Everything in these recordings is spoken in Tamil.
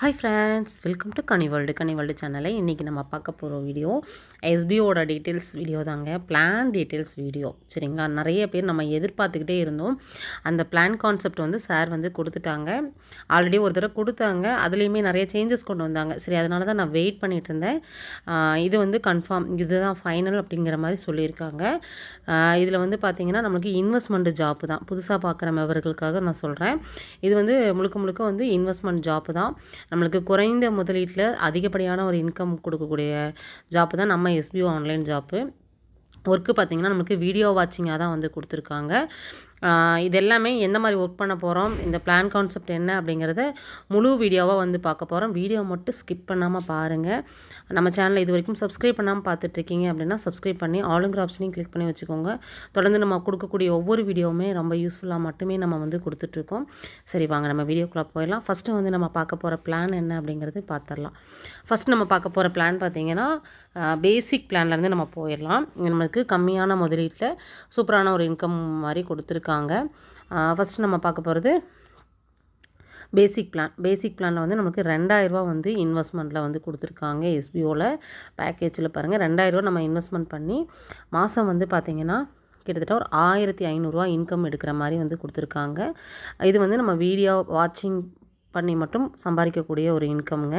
hi friends welcome to Kani world Kani world சேனலை இன்றைக்கி நம்ம பார்க்க போகிற வீடியோ எஸ்பிஓட டீட்டெயில்ஸ் வீடியோ தாங்க பிளான் டீட்டெயில்ஸ் வீடியோ சரிங்களா நிறைய பேர் நம்ம எதிர்பார்த்துக்கிட்டே இருந்தோம் அந்த பிளான் கான்செப்ட் வந்து சார் வந்து கொடுத்துட்டாங்க ஆல்ரெடி ஒரு தடவை கொடுத்தாங்க அதுலேயுமே நிறைய சேஞ்சஸ் கொண்டு வந்தாங்க சரி அதனால தான் நான் வெயிட் பண்ணிகிட்டு இருந்தேன் இது வந்து கன்ஃபார்ம் இதுதான் ஃபைனல் அப்படிங்கிற மாதிரி சொல்லியிருக்காங்க இதில் வந்து பார்த்திங்கன்னா நம்மளுக்கு இன்வெஸ்ட்மெண்ட் ஜாப்பு தான் புதுசாக பார்க்குற மெவர்களுக்காக நான் சொல்கிறேன் இது வந்து முழுக்க முழுக்க வந்து இன்வெஸ்ட்மெண்ட் ஜாப்பு தான் நம்மளுக்கு குறைந்த முதலீட்டில் அதிகப்படியான ஒரு இன்கம் கொடுக்கக்கூடிய ஜாப்பு தான் நம்ம எஸ்பிஓ ஆன்லைன் ஜாப்பு ஒர்க்கு பார்த்திங்கன்னா நம்மளுக்கு வீடியோ வாட்சிங்காக தான் வந்து கொடுத்துருக்காங்க இது எல்லாமே எந்த மாதிரி ஒர்க் பண்ண போகிறோம் இந்த பிளான் கான்செப்ட் என்ன அப்படிங்கிறத முழு வீடியோவாக வந்து பார்க்க போகிறோம் வீடியோ மட்டும் ஸ்கிப் பண்ணாமல் பாருங்கள் நம்ம சேனலை இது வரைக்கும் சப்ஸ்கிரைப் பண்ணாமல் பார்த்துட்ருக்கீங்க அப்படின்னா சப்ஸ்கிரைப் பண்ணி ஆளுங்கிற ஆப்ஷனையும் கிளிக் பண்ணி வச்சுக்கோங்க தொடர்ந்து நம்ம கொடுக்கக்கூடிய ஒவ்வொரு வீடியோவுமே ரொம்ப யூஸ்ஃபுல்லாக மட்டுமே நம்ம வந்து கொடுத்துட்ருக்கோம் சரி வாங்க நம்ம வீடியோக்குள்ளே போயிடலாம் ஃபஸ்ட்டு வந்து நம்ம பார்க்க போகிற பிளான் என்ன அப்படிங்கிறது பார்த்துடலாம் ஃபஸ்ட் நம்ம பார்க்க போகிற பிளான் பார்த்திங்கன்னா பேசிக் பிளான்லேருந்து நம்ம போயிடலாம் நம்மளுக்கு கம்மியான முதலீட்டில் சூப்பரான ஒரு இன்கம் மாதிரி கொடுத்துருக்கு கொடுத்துருக்காங்க ஃபஸ்ட்டு நம்ம பார்க்க போகிறது பேசிக் பிளான் பேசிக் பிளானில் வந்து நமக்கு ரெண்டாயிரரூவா வந்து இன்வெஸ்ட்மெண்ட்டில் வந்து கொடுத்துருக்காங்க எஸ்பிஓவில் பேக்கேஜில் பாருங்கள் ரெண்டாயிரரூவா நம்ம இன்வெஸ்ட்மெண்ட் பண்ணி மாதம் வந்து பார்த்திங்கன்னா கிட்டத்தட்ட ஒரு ஆயிரத்தி ஐநூறுரூவா இன்கம் எடுக்கிற மாதிரி வந்து கொடுத்துருக்காங்க இது வந்து நம்ம வீடியோ வாட்சிங் பண்ணி மட்டும் சம்பாதிக்கக்கூடிய ஒரு இன்கம்ங்க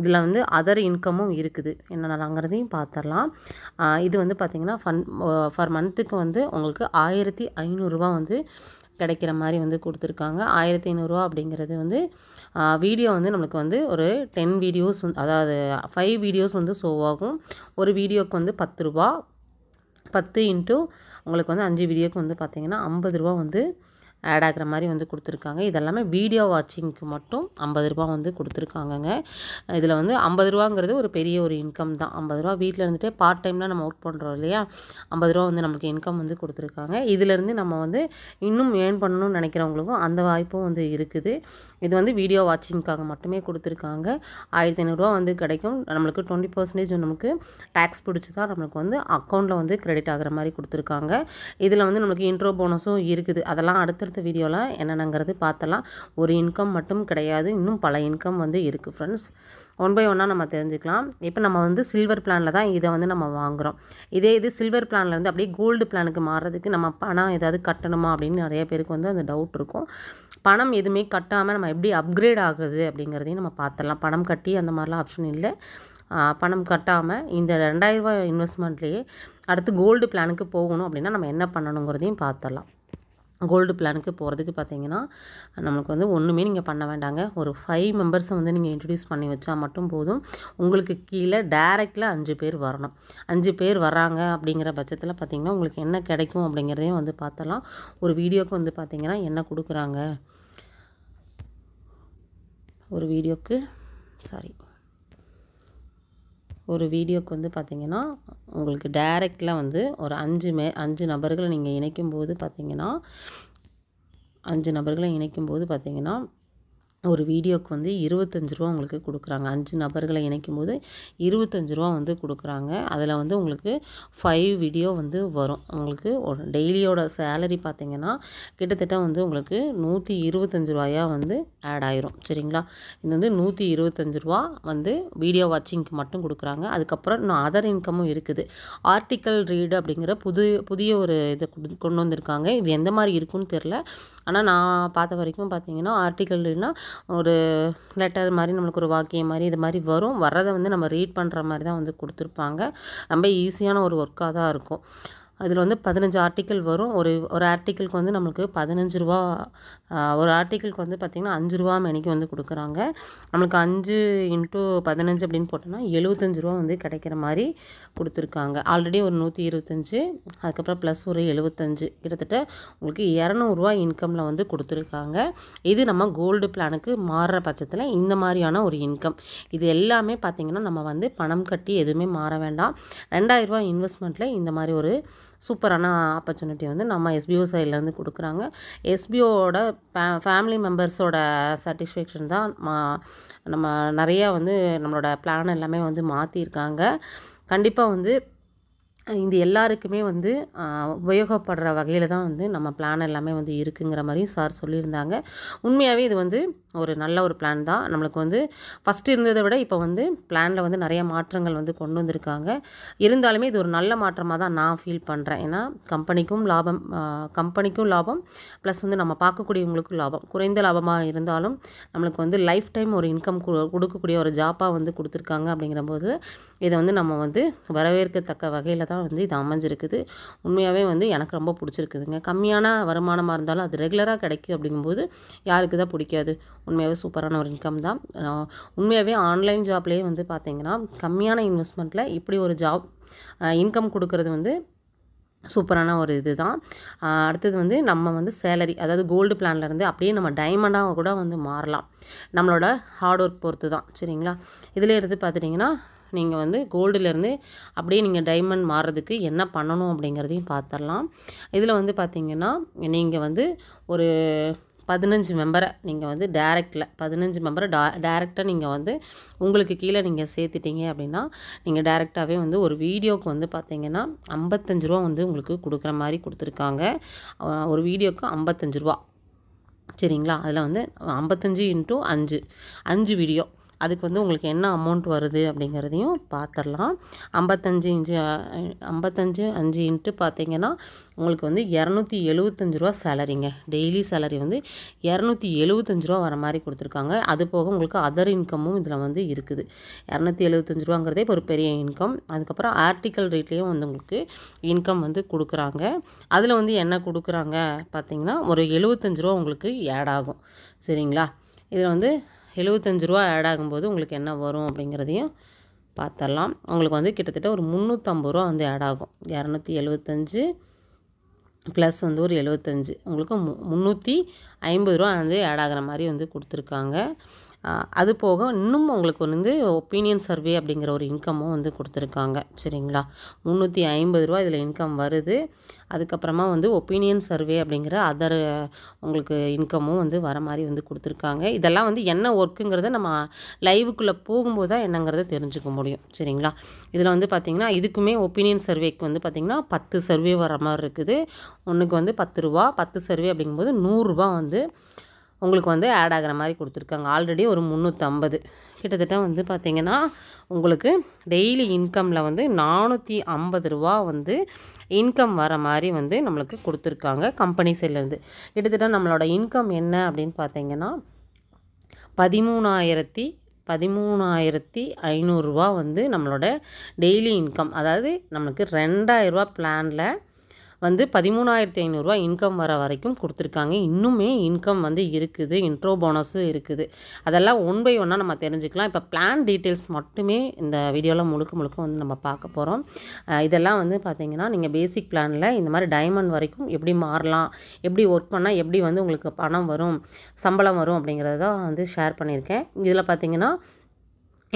இதில் வந்து அதர் இன்கமும் இருக்குது என்னென்னங்கிறதையும் பார்த்துடலாம் இது வந்து பார்த்திங்கன்னா ஃபன் ஃபர் மந்த்துக்கு வந்து உங்களுக்கு ஆயிரத்தி ஐநூறுரூவா வந்து கிடைக்கிற மாதிரி வந்து கொடுத்துருக்காங்க ஆயிரத்தி ஐநூறுரூவா அப்படிங்கிறது வந்து வீடியோ வந்து நம்மளுக்கு வந்து ஒரு டென் வீடியோஸ் வந்து அதாவது ஃபைவ் வீடியோஸ் வந்து ஷோ ஆகும் ஒரு வீடியோவுக்கு வந்து பத்து ரூபா பத்து இன்ட்டு உங்களுக்கு வந்து அஞ்சு வீடியோக்கு வந்து பார்த்திங்கன்னா ஐம்பது ரூபா வந்து ஆட் ஆகிற மாதிரி வந்து கொடுத்துருக்காங்க இதெல்லாமே வீடியோ வாட்சிங்க்கு மட்டும் ஐம்பது ரூபா வந்து கொடுத்துருக்காங்கங்க இதில் வந்து ஐம்பது ரூபாங்கிறது ஒரு பெரிய ஒரு இன்கம் தான் ஐம்பது ரூபா வீட்டில் இருந்துகிட்டே பார்ட் டைமில் நம்ம ஒர்க் பண்ணுறோம் இல்லையா ஐம்பது ரூபா வந்து நம்மளுக்கு இன்கம் வந்து கொடுத்துருக்காங்க இதிலேருந்து நம்ம வந்து இன்னும் ஏர்ன் பண்ணணும்னு நினைக்கிறவங்களுக்கும் அந்த வாய்ப்பும் வந்து இருக்குது இது வந்து வீடியோ வாட்சிங்க்காக மட்டுமே கொடுத்துருக்காங்க ஆயிரத்தி ஐநூறுரூவா வந்து கிடைக்கும் நம்மளுக்கு டுவெண்ட்டி பர்சன்டேஜ் நமக்கு டேக்ஸ் பிடிச்சி தான் நம்மளுக்கு வந்து அக்கௌண்ட்டில் வந்து கிரெடிட் ஆகிற மாதிரி கொடுத்துருக்காங்க இதில் வந்து நம்மளுக்கு இன்ட்ரோ போனஸும் இருக்குது அதெல்லாம் அடுத்தடுத்து அடுத்த வீடியோவில் என்னென்னங்கிறது பார்த்தலாம் ஒரு இன்கம் மட்டும் கிடையாது இன்னும் பல இன்கம் வந்து இருக்குது ஃப்ரெண்ட்ஸ் ஒன் பை ஒன்னாக நம்ம தெரிஞ்சுக்கலாம் இப்போ நம்ம வந்து சில்வர் பிளானில் தான் இதை வந்து நம்ம வாங்குகிறோம் இதே இது சில்வர் பிளானில் வந்து அப்படியே கோல்டு பிளானுக்கு மாறுறதுக்கு நம்ம பணம் ஏதாவது கட்டணுமா அப்படின்னு நிறைய பேருக்கு வந்து அந்த டவுட் இருக்கும் பணம் எதுவுமே கட்டாமல் நம்ம எப்படி அப்கிரேட் ஆகுறது அப்படிங்கிறதையும் நம்ம பார்த்துடலாம் பணம் கட்டி அந்த மாதிரிலாம் ஆப்ஷன் இல்லை பணம் கட்டாமல் இந்த ரெண்டாயிரரூபா இன்வெஸ்ட்மெண்ட்லேயே அடுத்து கோல்டு பிளானுக்கு போகணும் அப்படின்னா நம்ம என்ன பண்ணணுங்கிறதையும் பார்த்துடலாம் கோல்டு பிளானுக்கு போகிறதுக்கு பார்த்தீங்கன்னா நமக்கு வந்து ஒன்றுமே நீங்கள் பண்ண வேண்டாங்க ஒரு ஃபைவ் மெம்பர்ஸை வந்து நீங்கள் இன்ட்ரடியூஸ் பண்ணி வச்சால் மட்டும் போதும் உங்களுக்கு கீழே டேரெக்டில் அஞ்சு பேர் வரணும் அஞ்சு பேர் வராங்க அப்படிங்கிற பட்சத்தில் பார்த்திங்கன்னா உங்களுக்கு என்ன கிடைக்கும் அப்படிங்கிறதையும் வந்து பார்த்தலாம் ஒரு வீடியோவுக்கு வந்து பார்த்திங்கன்னா என்ன கொடுக்குறாங்க ஒரு வீடியோவுக்கு சாரி ஒரு வீடியோக்கு வந்து பார்த்திங்கன்னா உங்களுக்கு டைரெக்டில் வந்து ஒரு அஞ்சு மே அஞ்சு நபர்களை நீங்கள் இணைக்கும் போது பார்த்திங்கன்னா அஞ்சு நபர்களை இணைக்கும் போது பார்த்திங்கன்னா ஒரு வீடியோவுக்கு வந்து இருபத்தஞ்சி ரூபா உங்களுக்கு கொடுக்குறாங்க அஞ்சு நபர்களை இணைக்கும் போது இருபத்தஞ்சி ரூபா வந்து கொடுக்குறாங்க அதில் வந்து உங்களுக்கு ஃபைவ் வீடியோ வந்து வரும் உங்களுக்கு டெய்லியோட சேலரி பார்த்திங்கன்னா கிட்டத்தட்ட வந்து உங்களுக்கு நூற்றி இருபத்தஞ்சி ரூபாயாக வந்து ஆட் ஆயிரும் சரிங்களா இது வந்து நூற்றி இருபத்தஞ்சி ரூபா வந்து வீடியோ வாட்சிங்க்கு மட்டும் கொடுக்குறாங்க அதுக்கப்புறம் இன்னும் அதர் இன்கமும் இருக்குது ஆர்டிக்கல் ரீடு அப்படிங்கிற புது புதிய ஒரு இதை கொண்டு வந்திருக்காங்க இது எந்த மாதிரி இருக்குன்னு தெரில ஆனால் நான் பார்த்த வரைக்கும் பார்த்தீங்கன்னா ஆர்டிக்கல்னா ஒரு லெட்டர் மாதிரி நம்மளுக்கு ஒரு வாக்கியம் மாதிரி இது மாதிரி வரும் வர்றதை வந்து நம்ம ரீட் பண்ணுற மாதிரி தான் வந்து கொடுத்துருப்பாங்க ரொம்ப ஈஸியான ஒரு ஒர்க்காக தான் இருக்கும் அதில் வந்து பதினஞ்சு ஆர்டிக்கிள் வரும் ஒரு ஒரு ஆர்டிக்கிளுக்கு வந்து நம்மளுக்கு பதினஞ்சு ரூபா ஒரு ஆர்டிக்கிளுக்கு வந்து பார்த்திங்கன்னா அஞ்சு ரூபா மணிக்கு வந்து கொடுக்குறாங்க நம்மளுக்கு அஞ்சு இன்ட்டு பதினஞ்சு அப்படின்னு போட்டோம்னா எழுபத்தஞ்சு ரூபா வந்து கிடைக்கிற மாதிரி கொடுத்துருக்காங்க ஆல்ரெடி ஒரு நூற்றி இருபத்தஞ்சு அதுக்கப்புறம் ப்ளஸ் ஒரு எழுபத்தஞ்சு கிட்டத்தட்ட உங்களுக்கு இரநூறுவா இன்கமில் வந்து கொடுத்துருக்காங்க இது நம்ம கோல்டு பிளானுக்கு மாறுற பட்சத்தில் இந்த மாதிரியான ஒரு இன்கம் இது எல்லாமே பார்த்திங்கன்னா நம்ம வந்து பணம் கட்டி எதுவுமே மாற வேண்டாம் ரெண்டாயிரரூவா இன்வெஸ்ட்மெண்ட்டில் இந்த மாதிரி ஒரு சூப்பரான ஆப்பர்ச்சுனிட்டி வந்து நம்ம எஸ்பிஓ சைட்லேருந்து கொடுக்குறாங்க எஸ்பிஓட ஃபே ஃபேமிலி மெம்பர்ஸோட சாட்டிஸ்ஃபேக்ஷன் தான் மா நம்ம நிறையா வந்து நம்மளோட பிளான் எல்லாமே வந்து மாற்றிருக்காங்க கண்டிப்பாக வந்து இது எல்லாருக்குமே வந்து உபயோகப்படுற வகையில் தான் வந்து நம்ம பிளான் எல்லாமே வந்து இருக்குங்கிற மாதிரியும் சார் சொல்லியிருந்தாங்க உண்மையாகவே இது வந்து ஒரு நல்ல ஒரு பிளான் தான் நம்மளுக்கு வந்து ஃபஸ்ட்டு இருந்ததை விட இப்போ வந்து பிளானில் வந்து நிறைய மாற்றங்கள் வந்து கொண்டு வந்திருக்காங்க இருந்தாலுமே இது ஒரு நல்ல மாற்றமாக தான் நான் ஃபீல் பண்ணுறேன் ஏன்னா கம்பெனிக்கும் லாபம் கம்பெனிக்கும் லாபம் ப்ளஸ் வந்து நம்ம பார்க்கக்கூடியவங்களுக்கும் லாபம் குறைந்த லாபமாக இருந்தாலும் நம்மளுக்கு வந்து லைஃப் டைம் ஒரு இன்கம் கொடுக்கக்கூடிய ஒரு ஜாப்பாக வந்து கொடுத்துருக்காங்க அப்படிங்கிற போது இதை வந்து நம்ம வந்து வரவேற்கத்தக்க வகையில் தான் வந்து இது அமைஞ்சிருக்குது உண்மையாகவே வந்து எனக்கு ரொம்ப பிடிச்சிருக்குதுங்க கம்மியான வருமானமாக இருந்தாலும் அது ரெகுலராக கிடைக்கும் அப்படிங்கும்போது யாருக்கு தான் பிடிக்காது உண்மையாகவே சூப்பரான ஒரு இன்கம் தான் உண்மையாகவே ஆன்லைன் ஜாப்லேயே வந்து பார்த்திங்கன்னா கம்மியான இன்வெஸ்ட்மெண்ட்டில் இப்படி ஒரு ஜாப் இன்கம் கொடுக்கறது வந்து சூப்பரான ஒரு இது தான் அடுத்தது வந்து நம்ம வந்து சேலரி அதாவது கோல்டு பிளான்லேருந்து அப்படியே நம்ம டைமண்டாக கூட வந்து மாறலாம் நம்மளோட ஹார்ட் ஒர்க் பொறுத்து தான் சரிங்களா இதில் இருந்து பார்த்துட்டிங்கன்னா நீங்கள் வந்து கோல்டுலேருந்து அப்படியே நீங்கள் டைமண்ட் மாறுறதுக்கு என்ன பண்ணணும் அப்படிங்கிறதையும் பார்த்துடலாம் இதில் வந்து பார்த்திங்கன்னா நீங்கள் வந்து ஒரு பதினஞ்சு மெம்பரை நீங்கள் வந்து டேரெக்டில் பதினஞ்சு மெம்பரை டா டேரெக்டாக நீங்கள் வந்து உங்களுக்கு கீழே நீங்கள் சேர்த்துட்டீங்க அப்படின்னா நீங்கள் டேரெக்டாகவே வந்து ஒரு வீடியோவுக்கு வந்து பார்த்தீங்கன்னா ஐம்பத்தஞ்சு ரூபா வந்து உங்களுக்கு கொடுக்குற மாதிரி கொடுத்துருக்காங்க ஒரு வீடியோவுக்கு ஐம்பத்தஞ்சு ரூபா சரிங்களா அதில் வந்து ஐம்பத்தஞ்சு இன்ட்டு அஞ்சு அஞ்சு வீடியோ அதுக்கு வந்து உங்களுக்கு என்ன அமௌண்ட் வருது அப்படிங்கிறதையும் பார்த்துடலாம் ஐம்பத்தஞ்சு இன்ச்சு ஐம்பத்தஞ்சு அஞ்சு இன்ட்டு பார்த்தீங்கன்னா உங்களுக்கு வந்து இரநூத்தி எழுபத்தஞ்சு ரூபா சேலரிங்க டெய்லி சேலரி வந்து இரநூத்தி எழுபத்தஞ்சு ரூபா வர மாதிரி கொடுத்துருக்காங்க அது போக உங்களுக்கு அதர் இன்கமும் இதில் வந்து இருக்குது இரநூத்தி எழுபத்தஞ்சு ரூபாங்கிறதே ஒரு பெரிய இன்கம் அதுக்கப்புறம் ஆர்டிக்கல் ரேட்லேயும் வந்து உங்களுக்கு இன்கம் வந்து கொடுக்குறாங்க அதில் வந்து என்ன கொடுக்குறாங்க பார்த்தீங்கன்னா ஒரு எழுபத்தஞ்சு ரூபா உங்களுக்கு ஆட் ஆகும் சரிங்களா இதில் வந்து எழுபத்தஞ்சி ரூபா ஆட் ஆகும்போது உங்களுக்கு என்ன வரும் அப்படிங்கிறதையும் பார்த்துடலாம் உங்களுக்கு வந்து கிட்டத்தட்ட ஒரு முந்நூற்றம்பது ரூபா வந்து ஆட் ஆகும் இரநூத்தி எழுபத்தஞ்சு ப்ளஸ் வந்து ஒரு எழுபத்தஞ்சி உங்களுக்கு மு முந்நூற்றி ஐம்பது ரூபா வந்து ஆட் ஆகிற மாதிரி வந்து கொடுத்துருக்காங்க அது போக இன்னும் உங்களுக்கு வந்து ஒப்பீனியன் சர்வே அப்படிங்கிற ஒரு இன்கமும் வந்து கொடுத்துருக்காங்க சரிங்களா முந்நூற்றி ஐம்பது ரூபா இதில் இன்கம் வருது அதுக்கப்புறமா வந்து ஒப்பீனியன் சர்வே அப்படிங்கிற அதர் உங்களுக்கு இன்கமும் வந்து வர மாதிரி வந்து கொடுத்துருக்காங்க இதெல்லாம் வந்து என்ன ஒர்க்குங்கிறத நம்ம லைவுக்குள்ளே போகும்போது தான் என்னங்கிறத தெரிஞ்சுக்க முடியும் சரிங்களா இதில் வந்து பார்த்திங்கன்னா இதுக்குமே ஒப்பீனியன் சர்வேக்கு வந்து பார்த்திங்கன்னா பத்து சர்வே வர மாதிரி இருக்குது ஒன்றுக்கு வந்து பத்து ரூபா பத்து சர்வே அப்படிங்கும்போது நூறுரூபா வந்து உங்களுக்கு வந்து ஆட் ஆகிற மாதிரி கொடுத்துருக்காங்க ஆல்ரெடி ஒரு முந்நூற்றம்பது கிட்டத்தட்ட வந்து பார்த்திங்கன்னா உங்களுக்கு டெய்லி இன்கமில் வந்து நானூற்றி ஐம்பது ரூபா வந்து இன்கம் வர மாதிரி வந்து நம்மளுக்கு கொடுத்துருக்காங்க கம்பெனி சைட்லேருந்து கிட்டத்தட்ட நம்மளோட இன்கம் என்ன அப்படின்னு பார்த்திங்கன்னா பதிமூணாயிரத்தி பதிமூணாயிரத்தி ஐநூறுரூவா வந்து நம்மளோட டெய்லி இன்கம் அதாவது நம்மளுக்கு ரெண்டாயிரரூவா பிளானில் வந்து பதிமூணாயிரத்தி ஐநூறுரூவா இன்கம் வர வரைக்கும் கொடுத்துருக்காங்க இன்னுமே இன்கம் வந்து இருக்குது இன்ட்ரோ போனஸும் இருக்குது அதெல்லாம் ஒன் பை ஒன்னாக நம்ம தெரிஞ்சுக்கலாம் இப்போ பிளான் டீட்டெயில்ஸ் மட்டுமே இந்த வீடியோவில் முழுக்க முழுக்க வந்து நம்ம பார்க்க போகிறோம் இதெல்லாம் வந்து பார்த்திங்கன்னா நீங்கள் பேசிக் பிளானில் இந்த மாதிரி டைமண்ட் வரைக்கும் எப்படி மாறலாம் எப்படி ஒர்க் பண்ணால் எப்படி வந்து உங்களுக்கு பணம் வரும் சம்பளம் வரும் அப்படிங்கிறத வந்து ஷேர் பண்ணியிருக்கேன் இதில் பார்த்திங்கன்னா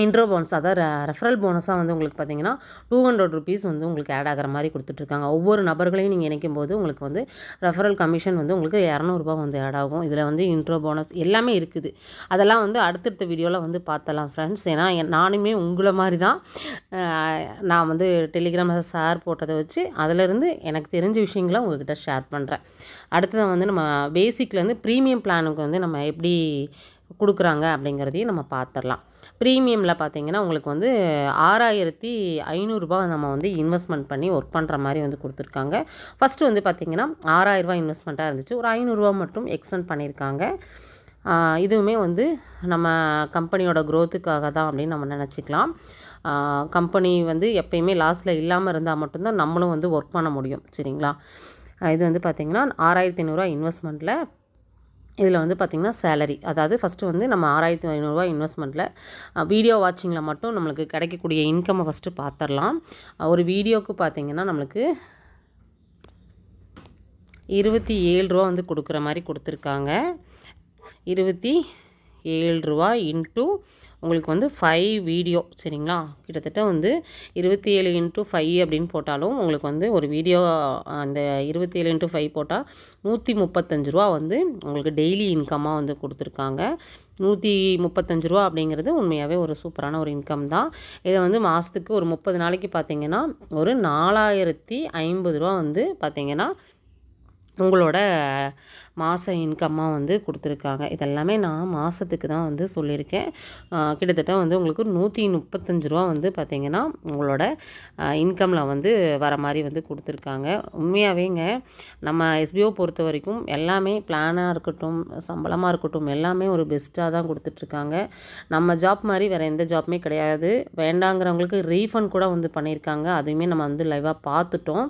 இன்ட்ரோ போனஸ் அதாவது ரெஃபரல் போனஸாக வந்து உங்களுக்கு பார்த்தீங்கன்னா டூ ஹண்ட்ரட் ருபீஸ் வந்து உங்களுக்கு ஆட் ஆகிற மாதிரி கொடுத்துட்ருக்காங்க ஒவ்வொரு நபர்களையும் நீங்கள் இணைக்கும் போது உங்களுக்கு வந்து ரெஃபரல் கமிஷன் வந்து உங்களுக்கு இரநூறுபா வந்து ஆட் ஆகும் இதில் வந்து இன்ட்ரோ போனஸ் எல்லாமே இருக்குது அதெல்லாம் வந்து அடுத்தடுத்த வீடியோவில் வந்து பார்த்தலாம் ஃப்ரெண்ட்ஸ் ஏன்னா நானுமே உங்களை மாதிரி தான் நான் வந்து டெலிகிராமில் சார் போட்டதை வச்சு அதிலேருந்து எனக்கு தெரிஞ்ச விஷயங்களை உங்கள்கிட்ட ஷேர் பண்ணுறேன் அடுத்தது வந்து நம்ம பேசிக்லேருந்து ப்ரீமியம் பிளானுக்கு வந்து நம்ம எப்படி கொடுக்குறாங்க அப்படிங்கிறதையும் நம்ம பார்த்துடலாம் ப்ரீமியமில் பார்த்தீங்கன்னா உங்களுக்கு வந்து ஆறாயிரத்தி ஐநூறுரூபா நம்ம வந்து இன்வெஸ்ட்மெண்ட் பண்ணி ஒர்க் பண்ணுற மாதிரி வந்து கொடுத்துருக்காங்க ஃபஸ்ட்டு வந்து பார்த்திங்கன்னா ஆறாயிரரூபா இன்வெஸ்ட்மெண்ட்டாக இருந்துச்சு ஒரு ஐநூறுரூவா மட்டும் எக்ஸ்டெண்ட் பண்ணியிருக்காங்க இதுவுமே வந்து நம்ம கம்பெனியோட க்ரோத்துக்காக தான் அப்படின்னு நம்ம நினச்சிக்கலாம் கம்பெனி வந்து எப்பயுமே லாஸில் இல்லாமல் இருந்தால் மட்டும்தான் நம்மளும் வந்து ஒர்க் பண்ண முடியும் சரிங்களா இது வந்து பார்த்திங்கன்னா ஆறாயிரத்தி ஐநூறுரூவா இன்வெஸ்ட்மெண்ட்டில் இதில் வந்து பார்த்திங்கன்னா சேலரி அதாவது ஃபஸ்ட்டு வந்து நம்ம ஆறாயிரத்தி ஐநூறுரூவா இன்வெஸ்ட்மெண்ட்டில் வீடியோ வாட்சிங்கில் மட்டும் நம்மளுக்கு கிடைக்கக்கூடிய இன்கம்மை ஃபஸ்ட்டு பார்த்துடலாம் ஒரு வீடியோவுக்கு பார்த்திங்கன்னா நம்மளுக்கு இருபத்தி ஏழு ரூபா வந்து கொடுக்குற மாதிரி கொடுத்துருக்காங்க இருபத்தி ஏழு ரூபா இன்ட்டு உங்களுக்கு வந்து ஃபைவ் வீடியோ சரிங்களா கிட்டத்தட்ட வந்து இருபத்தி ஏழு இன்ட்டு ஃபைவ் அப்படின்னு போட்டாலும் உங்களுக்கு வந்து ஒரு வீடியோ அந்த இருபத்தி ஏழு இன்ட்டு ஃபைவ் போட்டால் நூற்றி முப்பத்தஞ்சு ரூபா வந்து உங்களுக்கு டெய்லி இன்கம்மாக வந்து கொடுத்துருக்காங்க நூற்றி முப்பத்தஞ்சு ரூபா அப்படிங்கிறது உண்மையாகவே ஒரு சூப்பரான ஒரு இன்கம் தான் இதை வந்து மாதத்துக்கு ஒரு முப்பது நாளைக்கு பார்த்திங்கன்னா ஒரு நாலாயிரத்தி ஐம்பது ரூபா வந்து பார்த்திங்கன்னா உங்களோட மாத இன்கம்மாக வந்து கொடுத்துருக்காங்க இதெல்லாமே நான் மாதத்துக்கு தான் வந்து சொல்லியிருக்கேன் கிட்டத்தட்ட வந்து உங்களுக்கு நூற்றி முப்பத்தஞ்சு ரூபா வந்து பார்த்திங்கன்னா உங்களோட இன்கமில் வந்து வர மாதிரி வந்து கொடுத்துருக்காங்க உண்மையாகவேங்க நம்ம எஸ்பிஓ பொறுத்த வரைக்கும் எல்லாமே பிளானாக இருக்கட்டும் சம்பளமாக இருக்கட்டும் எல்லாமே ஒரு பெஸ்ட்டாக தான் கொடுத்துட்ருக்காங்க நம்ம ஜாப் மாதிரி வேறு எந்த ஜாப்புமே கிடையாது வேண்டாங்கிறவங்களுக்கு ரீஃபண்ட் கூட வந்து பண்ணியிருக்காங்க அதுவுமே நம்ம வந்து லைவாக பார்த்துட்டோம்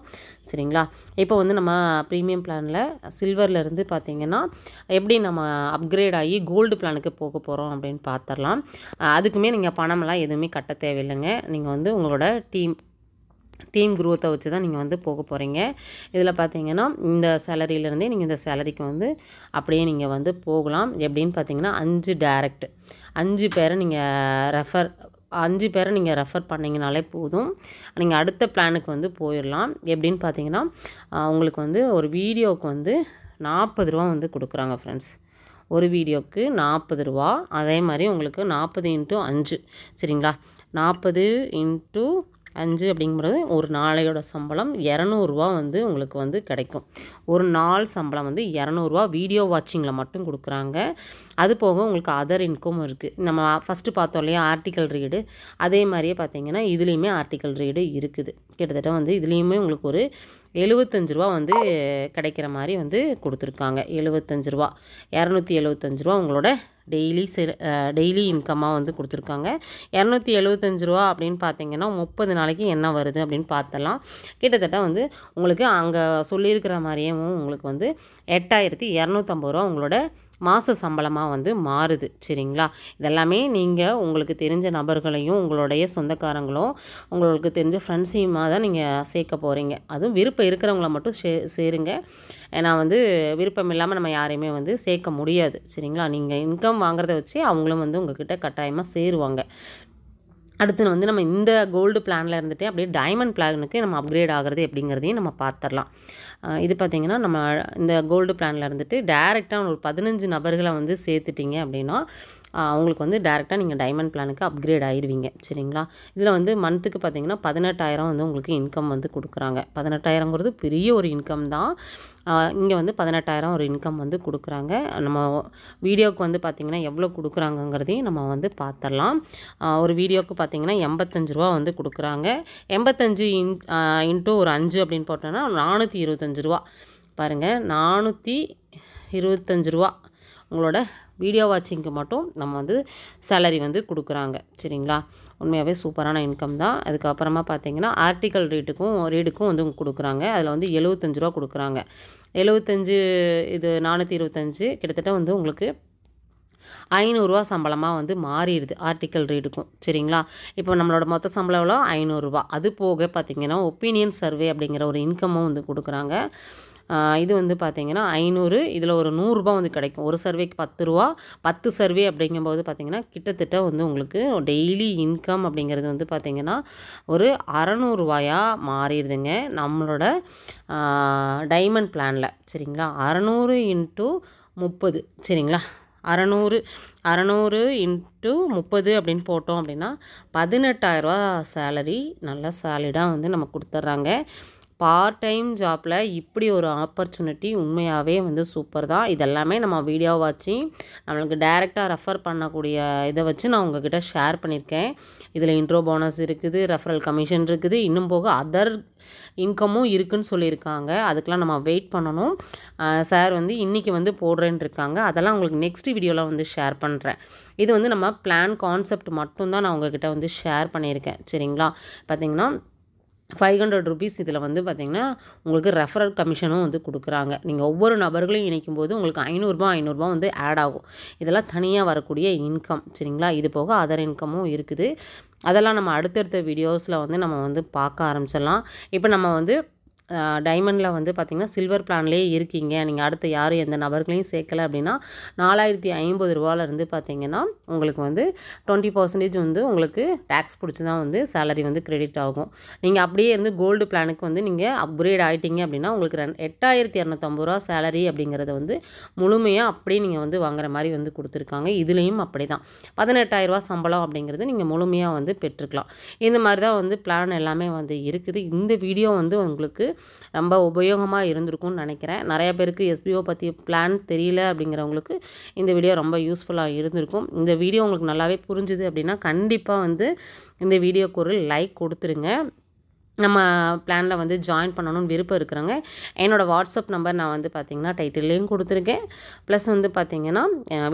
சரிங்களா இப்போ வந்து நம்ம ப்ரீமியம் பிளானில் சில்வர்லேருந்து பார்த்து பார்த்தீங்கன்னா எப்படி நம்ம அப்கிரேட் ஆகி கோல்டு பிளானுக்கு போக போகிறோம் அப்படின்னு பார்த்துடலாம் அதுக்குமே நீங்கள் பணமெல்லாம் எதுவுமே கட்ட தேவையில்லைங்க நீங்கள் வந்து உங்களோட டீம் டீம் குரோத்தை வச்சு தான் நீங்கள் வந்து போக போகிறீங்க இதில் பார்த்தீங்கன்னா இந்த சேலரியிலேருந்தே நீங்கள் இந்த சேலரிக்கு வந்து அப்படியே நீங்கள் வந்து போகலாம் எப்படின்னு பார்த்தீங்கன்னா அஞ்சு டேரக்ட் அஞ்சு பேரை நீங்கள் ரெஃபர் அஞ்சு பேரை நீங்கள் ரெஃபர் பண்ணிங்கனாலே போதும் நீங்கள் அடுத்த பிளானுக்கு வந்து போயிடலாம் எப்படின்னு பார்த்தீங்கன்னா உங்களுக்கு வந்து ஒரு வீடியோவுக்கு வந்து நாற்பது ரூபா வந்து கொடுக்குறாங்க ஃப்ரெண்ட்ஸ் ஒரு வீடியோக்கு நாற்பது ரூபா அதே மாதிரி உங்களுக்கு நாற்பது இன்ட்டு அஞ்சு சரிங்களா நாற்பது இன்ட்டு அஞ்சு அப்படிங்கிறது ஒரு நாளையோட சம்பளம் இரநூறுவா வந்து உங்களுக்கு வந்து கிடைக்கும் ஒரு நாள் சம்பளம் வந்து இரநூறுவா வீடியோ வாட்சிங்கில் மட்டும் கொடுக்குறாங்க அது போக உங்களுக்கு அதர் இன்கம் இருக்குது நம்ம ஃபஸ்ட்டு பார்த்தோம் இல்லையா ஆர்டிக்கல் ரீடு அதே மாதிரியே பார்த்தீங்கன்னா இதுலேயுமே ஆர்டிக்கல் ரீடு இருக்குது கிட்டத்தட்ட வந்து இதுலேயுமே உங்களுக்கு ஒரு எழுபத்தஞ்சு ரூபா வந்து கிடைக்கிற மாதிரி வந்து கொடுத்துருக்காங்க எழுபத்தஞ்சு ரூபா இரநூத்தி எழுபத்தஞ்சு ரூபா உங்களோட டெய்லி சிறு டெய்லி இன்கம்மாக வந்து கொடுத்துருக்காங்க இரநூத்தி எழுபத்தஞ்சு ரூபா அப்படின்னு பார்த்தீங்கன்னா முப்பது நாளைக்கு என்ன வருது அப்படின்னு பார்த்தலாம் கிட்டத்தட்ட வந்து உங்களுக்கு அங்கே சொல்லியிருக்கிற மாதிரியும் உங்களுக்கு வந்து எட்டாயிரத்தி இரநூத்தம்பது ரூபா உங்களோட மாத சம்பளமாக வந்து மாறுது சரிங்களா இதெல்லாமே நீங்கள் உங்களுக்கு தெரிஞ்ச நபர்களையும் உங்களுடைய சொந்தக்காரங்களும் உங்களுக்கு தெரிஞ்ச ஃப்ரெண்ட்ஸையுமா தான் நீங்கள் சேர்க்க போகிறீங்க அதுவும் விருப்பம் இருக்கிறவங்கள மட்டும் சே சேருங்க ஏன்னா வந்து விருப்பம் இல்லாமல் நம்ம யாரையுமே வந்து சேர்க்க முடியாது சரிங்களா நீங்கள் இன்கம் வாங்குறத வச்சு அவங்களும் வந்து உங்ககிட்ட கட்டாயமாக சேருவாங்க அடுத்து வந்து நம்ம இந்த கோல்டு பிளானில் இருந்துட்டு அப்படியே டைமண்ட் பிளானுக்கு நம்ம அப்கிரேட் ஆகிறது எப்படிங்கிறதையும் நம்ம பார்த்துடலாம் இது பார்த்திங்கன்னா நம்ம இந்த கோல்டு பிளானில் இருந்துட்டு டேரெக்டாக ஒரு பதினஞ்சு நபர்களை வந்து சேர்த்துட்டிங்க அப்படின்னா உங்களுக்கு வந்து டேரெக்டாக நீங்கள் டைமண்ட் பிளானுக்கு அப்கிரேட் ஆயிடுவீங்க சரிங்களா இதில் வந்து மந்த்துக்கு பார்த்தீங்கன்னா பதினெட்டாயிரம் வந்து உங்களுக்கு இன்கம் வந்து கொடுக்குறாங்க பதினெட்டாயிரங்கிறது பெரிய ஒரு இன்கம் தான் இங்கே வந்து பதினெட்டாயிரம் ஒரு இன்கம் வந்து கொடுக்குறாங்க நம்ம வீடியோவுக்கு வந்து பார்த்திங்கன்னா எவ்வளோ கொடுக்குறாங்கங்கிறதையும் நம்ம வந்து பார்த்துடலாம் ஒரு வீடியோவுக்கு பார்த்திங்கன்னா எண்பத்தஞ்சு ரூபா வந்து கொடுக்குறாங்க எண்பத்தஞ்சு இன் இன்ட்டு ஒரு அஞ்சு அப்படின்னு போட்டோன்னா நானூற்றி இருபத்தஞ்சி ரூபா பாருங்கள் நானூற்றி இருபத்தஞ்சி ரூபா உங்களோட வீடியோ வாட்சிங்க்கு மட்டும் நம்ம வந்து சேலரி வந்து கொடுக்குறாங்க சரிங்களா உண்மையாகவே சூப்பரான இன்கம் தான் அதுக்கப்புறமா பார்த்தீங்கன்னா ஆர்டிக்கல் ரேட்டுக்கும் ரேட்டுக்கும் வந்து கொடுக்குறாங்க அதில் வந்து எழுபத்தஞ்சு ரூபா கொடுக்குறாங்க எழுபத்தஞ்சு இது நானூற்றி இருபத்தஞ்சு கிட்டத்தட்ட வந்து உங்களுக்கு ஐநூறுரூவா சம்பளமாக வந்து மாறிடுது ஆர்டிக்கல் ரீடுக்கும் சரிங்களா இப்போ நம்மளோட மொத்த சம்பளம் ஐநூறுரூவா அது போக பார்த்திங்கன்னா ஒப்பீனியன் சர்வே அப்படிங்கிற ஒரு இன்கமும் வந்து கொடுக்குறாங்க இது வந்து பார்த்திங்கன்னா ஐநூறு இதில் ஒரு நூறுரூபா வந்து கிடைக்கும் ஒரு சர்வேக்கு பத்து ரூபா பத்து சர்வே அப்படிங்கும்போது பார்த்திங்கன்னா கிட்டத்தட்ட வந்து உங்களுக்கு டெய்லி இன்கம் அப்படிங்கிறது வந்து பார்த்திங்கன்னா ஒரு அறநூறுவாயாக மாறிடுதுங்க நம்மளோட டைமண்ட் பிளானில் சரிங்களா அறநூறு இன்ட்டு முப்பது சரிங்களா அறநூறு அறநூறு இன்ட்டு முப்பது அப்படின்னு போட்டோம் அப்படின்னா பதினெட்டாயிரரூவா சேலரி நல்லா சாலிடாக வந்து நம்ம கொடுத்துட்றாங்க பார்ட் டைம் ஜாப்பில் இப்படி ஒரு ஆப்பர்ச்சுனிட்டி உண்மையாகவே வந்து சூப்பர் தான் இதெல்லாமே நம்ம வீடியோ வச்சு நம்மளுக்கு டைரெக்டாக ரெஃபர் பண்ணக்கூடிய இதை வச்சு நான் உங்ககிட்ட ஷேர் பண்ணியிருக்கேன் இதில் இன்ட்ரோ போனஸ் இருக்குது ரெஃபரல் கமிஷன் இருக்குது இன்னும் போக அதர் இன்கமும் இருக்குதுன்னு சொல்லியிருக்காங்க அதுக்கெலாம் நம்ம வெயிட் பண்ணணும் சார் வந்து இன்றைக்கி வந்து போடுறேன்னு இருக்காங்க அதெல்லாம் உங்களுக்கு நெக்ஸ்ட் வீடியோவில் வந்து ஷேர் பண்ணுறேன் இது வந்து நம்ம பிளான் கான்செப்ட் மட்டும்தான் நான் உங்ககிட்ட வந்து ஷேர் பண்ணியிருக்கேன் சரிங்களா பார்த்திங்கன்னா ஃபைவ் ஹண்ட்ரட் ருபீஸ் இதில் வந்து பார்த்திங்கன்னா உங்களுக்கு ரெஃபரல் கமிஷனும் வந்து கொடுக்குறாங்க நீங்கள் ஒவ்வொரு நபர்களையும் இணைக்கும் போது உங்களுக்கு ஐநூறுரூபா ஐநூறுரூபா வந்து ஆட் ஆகும் இதெல்லாம் தனியாக வரக்கூடிய இன்கம் சரிங்களா இது போக அதர் இன்கமும் இருக்குது அதெல்லாம் நம்ம அடுத்தடுத்த வீடியோஸில் வந்து நம்ம வந்து பார்க்க ஆரம்பிச்சிடலாம் இப்போ நம்ம வந்து டைமண்டில் வந்து பார்த்திங்கன்னா சில்வர் பிளான்லேயே இருக்கீங்க நீங்கள் அடுத்த யாரும் எந்த நபர்களையும் சேர்க்கலை அப்படின்னா நாலாயிரத்தி ஐம்பது ரூபாவிலேருந்து பார்த்திங்கன்னா உங்களுக்கு வந்து டுவெண்ட்டி பர்சன்டேஜ் வந்து உங்களுக்கு டேக்ஸ் பிடிச்சி தான் வந்து சேலரி வந்து கிரெடிட் ஆகும் நீங்கள் அப்படியே இருந்து கோல்டு பிளானுக்கு வந்து நீங்கள் அப்கிரேட் ஆகிட்டீங்க அப்படின்னா உங்களுக்கு ரெண்டு எட்டாயிரத்தி இரநூத்தம்பது ரூபா சேலரி அப்படிங்கிறத வந்து முழுமையாக அப்படியே நீங்கள் வந்து வாங்குற மாதிரி வந்து கொடுத்துருக்காங்க இதுலேயும் அப்படி தான் பதினெட்டாயிரரூபா சம்பளம் அப்படிங்கிறது நீங்கள் முழுமையாக வந்து பெற்றுக்கலாம் இந்த மாதிரி தான் வந்து பிளான் எல்லாமே வந்து இருக்குது இந்த வீடியோ வந்து உங்களுக்கு ரொம்ப உபயோகமாக இருந்திருக்கும்னு நினைக்கிறேன் நிறைய பேருக்கு எஸ்பிஓ பற்றி பிளான் தெரியல அப்படிங்கிறவங்களுக்கு இந்த வீடியோ ரொம்ப யூஸ்ஃபுல்லாக இருந்திருக்கும் இந்த வீடியோ உங்களுக்கு நல்லாவே புரிஞ்சுது அப்படின்னா கண்டிப்பாக வந்து இந்த வீடியோக்கு ஒரு லைக் கொடுத்துருங்க நம்ம பிளானில் வந்து ஜாயின் பண்ணணும்னு விருப்பம் இருக்கிறவங்க என்னோடய வாட்ஸ்அப் நம்பர் நான் வந்து பார்த்திங்கன்னா டைட்டில்லையும் கொடுத்துருக்கேன் ப்ளஸ் வந்து பார்த்திங்கன்னா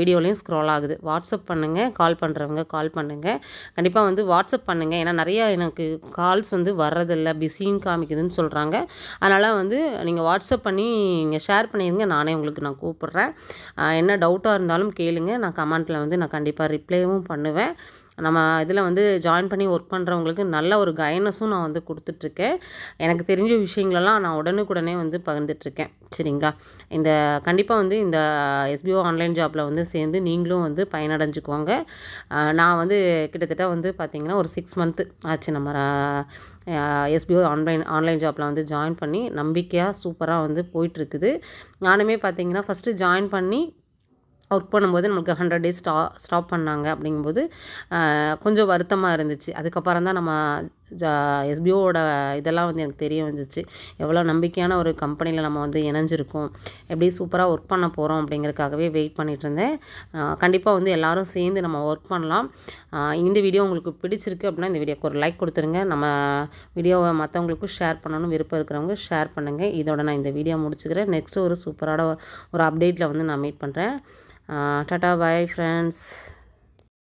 வீடியோலையும் ஸ்க்ரோல் ஆகுது வாட்ஸ்அப் பண்ணுங்கள் கால் பண்ணுறவங்க கால் பண்ணுங்கள் கண்டிப்பாக வந்து வாட்ஸ்அப் பண்ணுங்கள் ஏன்னா நிறையா எனக்கு கால்ஸ் வந்து வர்றதில்ல பிஸின்னு காமிக்குதுன்னு சொல்கிறாங்க அதனால் வந்து நீங்கள் வாட்ஸ்அப் பண்ணி நீங்கள் ஷேர் பண்ணிடுங்க நானே உங்களுக்கு நான் கூப்பிட்றேன் என்ன டவுட்டாக இருந்தாலும் கேளுங்கள் நான் கமெண்ட்டில் வந்து நான் கண்டிப்பாக ரிப்ளைவும் பண்ணுவேன் நம்ம இதில் வந்து ஜாயின் பண்ணி ஒர்க் பண்ணுறவங்களுக்கு நல்ல ஒரு கைனஸும் நான் வந்து கொடுத்துட்ருக்கேன் எனக்கு தெரிஞ்ச விஷயங்களெல்லாம் நான் உடனுக்குடனே வந்து பகிர்ந்துட்ருக்கேன் சரிங்களா இந்த கண்டிப்பாக வந்து இந்த எஸ்பிஓ ஆன்லைன் ஜாப்பில் வந்து சேர்ந்து நீங்களும் வந்து பயனடைஞ்சுக்கோங்க நான் வந்து கிட்டத்தட்ட வந்து பார்த்திங்கன்னா ஒரு சிக்ஸ் மந்த்து ஆச்சு நம்ம எஸ்பிஓ ஆன்லைன் ஆன்லைன் ஜாப்பில் வந்து ஜாயின் பண்ணி நம்பிக்கையாக சூப்பராக வந்து போயிட்டுருக்குது நானுமே பார்த்திங்கன்னா ஃபஸ்ட்டு ஜாயின் பண்ணி ஒர்க் பண்ணும்போது நம்மளுக்கு ஹண்ட்ரட் டேஸ் ஸ்டா ஸ்டாப் பண்ணாங்க அப்படிங்கும்போது கொஞ்சம் வருத்தமாக இருந்துச்சு அதுக்கப்புறம் தான் நம்ம ஜா எஸ்பிஓட இதெல்லாம் வந்து எனக்கு தெரிய வந்துச்சு எவ்வளோ நம்பிக்கையான ஒரு கம்பெனியில் நம்ம வந்து இணைஞ்சிருக்கோம் எப்படி சூப்பராக ஒர்க் பண்ண போகிறோம் அப்படிங்கிறதுக்காகவே வெயிட் பண்ணிகிட்டு இருந்தேன் கண்டிப்பாக வந்து எல்லோரும் சேர்ந்து நம்ம ஒர்க் பண்ணலாம் இந்த வீடியோ உங்களுக்கு பிடிச்சிருக்கு அப்படின்னா இந்த வீடியோக்கு ஒரு லைக் கொடுத்துருங்க நம்ம வீடியோவை மற்றவங்களுக்கும் ஷேர் பண்ணணும் விருப்பம் இருக்கிறவங்க ஷேர் பண்ணுங்கள் இதோட நான் இந்த வீடியோ முடிச்சுக்கிறேன் நெக்ஸ்ட்டு ஒரு சூப்பரான ஒரு அப்டேட்டில் வந்து நான் மீட் பண்ணுறேன் டாட்டா பாய் ஃப்ரெண்ட்ஸ்